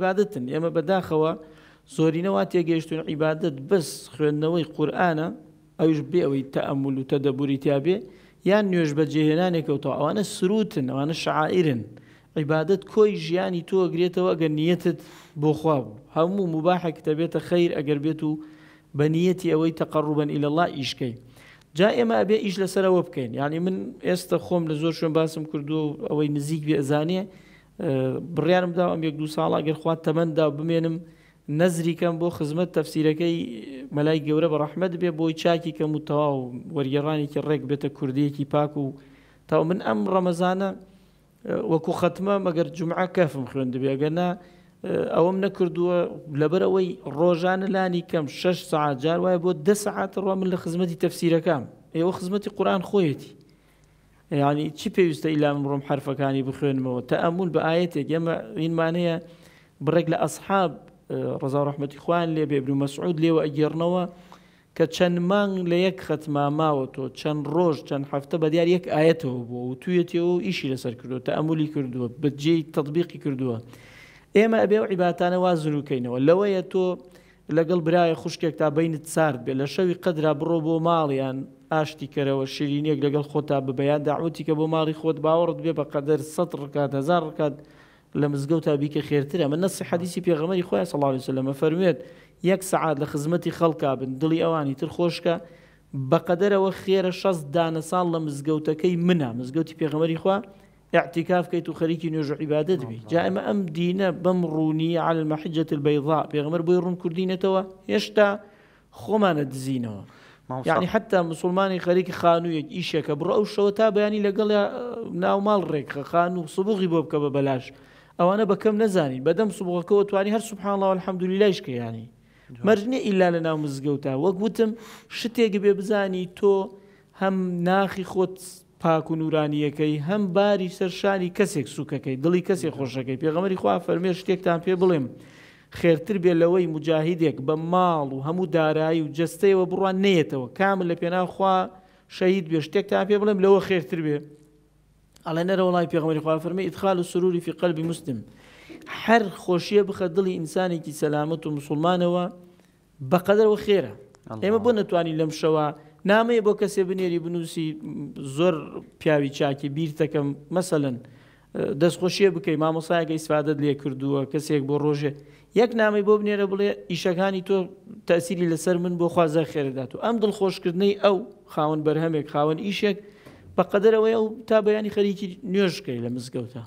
عیباەتن ئێمە بەداخەوە زۆرینەوە تێگەیشتون عیباەت بەس خوێندنەوەی قورآە ئەوش بێ ئەوەی تەعمل و تەدەبوری تابێ یان نوێژ بەجێهێنانێکەوتەوە ئەوانە سروتن ئەوانە شعائرن عیباەت کۆی ژیانی تۆگرێتەوە ئەگەر نیەتت بۆ خواب هەموو مباحێک دەبێتە خیر ئەگەر بێت و بەنیەتی ئەوەی تەقڕوبەن ئیلله ئیشکەی. جا ئێمە ئەبێ ئیش لەسەرەوە بکەین یعنی من ئێستا خۆم لە زۆر شوێن باسم کردووە ئەوەی نزیک بێ ئەزانێ بڕیانم دا ئەم یەک دو ساڵ گەرخوا تەمەندا بمێنم نەزریکەم بۆ خزمەت تەفسیرەکەی مەلای گەورە بە ڕحمەد بێ بۆی چاکی کەم و تەواو وەرگێڕانێکی ڕێک بێتە کوردیەکی پاک و تاو من ئەم ڕەمەزانە وەکو خەتمە مەگەر جمعە کەفم خوێن دەبێگەنا ئەوەم نەکردووە لەبەرەوەی ڕۆژانە لانی کەم 6 سعات جار وایە بۆ ده سعات ڕۆ من لە خزمەتی تەفسیرەکەم ئێوە خزمەتی قورآان خۆیەتی ینی چی پێویستە ئیلام ڕۆم حرفەکانی بخوێنمەوە تا ئەمون بە ئاەتێک ئێمە اینمانەیە بڕێک لە ئەسحاب ڕزا ڕحمەتی خوان لێ بێبر و مەسعود لێوە ئەگەرنەوە کە چەند مانگ لە یەک خەتماماوە تۆ چەند ڕۆژ چەند هەفتە بە دیار یەک ئاەتەوە بووە و تویەتەوە و ئیشی لەسەر کردووە تا ئەمولی کردووە بەجێی تطببیقی کردووە ئێمە ئەبێ و عیباتانە وازنوکەینەوە لەوەیە تۆ لەگەڵ برایە خوشکێک تا بینت سارد بێ لە شەوی قەدرا بڕۆ بۆ ماڵیان ئاشتی کەرەوە شیرینیەک لەگەڵ خۆتا ببیان داعوتی کە بۆ ماڵی خۆت باوەڕت بێ بە قەدەر سە ڕکات هزار ڕکات لە مزگەوت تا بیکە خێرترە من نەسی حەدیسی پێغەمەری خۆیان سەڵاوی لەمە فەرموێت یەک سەعات لە خزمەتی خەڵکا بن دڵی ئەوانی تر خۆشکە بەقەدەرەوە خێرە شەز دانەسان لە مزگەوتەکەی منە مزگەوتی پێغەمەری خوا اعتیکافکەیت و خەریکی نوێژ عیبادت بی جائمە ئەم دینە بەم ڕوونی على المەحجەت البەیضا پێغەمەر بۆی ڕوون کوردینێتەوە هێشتا خۆمانە دزینەوە. یعنی حتا مسلمانی خەریکی خانوویەک ئیشێکە بڕە ئەو شەوە تا بەیانی لەگەڵ ناو ماڵ ڕێکخە خان و سبغی بۆ بکە بە بەلاش ئەوانە بەکەم نەزانین بەدەم سبغەکەەوە توانی هەر سوبحانڵاو الحەمدولی لایشکە ینی مەرجنی ئیلا لە ناو مزگەوتا وەک وتم شتێک بێ بزانی تۆ هەم ناخی خۆت پاک و نورانیەکەی هەم باری سەرشانی کەسێک سوکەکەی دڵی کەسێک خۆشەکەی پێغەمەری خوا فەرمێ شتێکتان پێ بڵێم. خێرتر بێ لەوەی مجاهیدێک بە ماڵ و هەموو دارایی و جستەیەوە بڕوان نێتەوە کامل لە پێناخوا شەید بێ شتێک تا پێ بڵم لەوە خێرتر بێ ئەڵە نەرە وڵای پێغمەری خوافرمە ئیدخال و سروری فی قەلبی مسلم هەر خۆشیە بخە دڵی ئینسانێکی سەلامەت و مسلمانەوە بەقەدەرەوە خێرە ئێمە بۆ نتوانین لەم شەوە نامەیە بۆ کەسێ بنێری بنووسی زۆر پیاوی چاکی بیرتەکەم مەسەلەن دەستخۆشیە بکەی مامۆسایەکە ئیسفادت لێ کردووە کەسێک بۆ ڕۆژێ یەک نامی بۆ بنێرە بڵێ ئیشەکانی تۆ تاسیری لەسەر من بۆ خوازە خێردات و ئەم دڵخۆشکردنی ئەو خاون بەرهەمێک خاون ئیشێک بە قەدەرەوەی ئەو تا بەیانی خەریکی نوێژکەی لە مزگەوتە.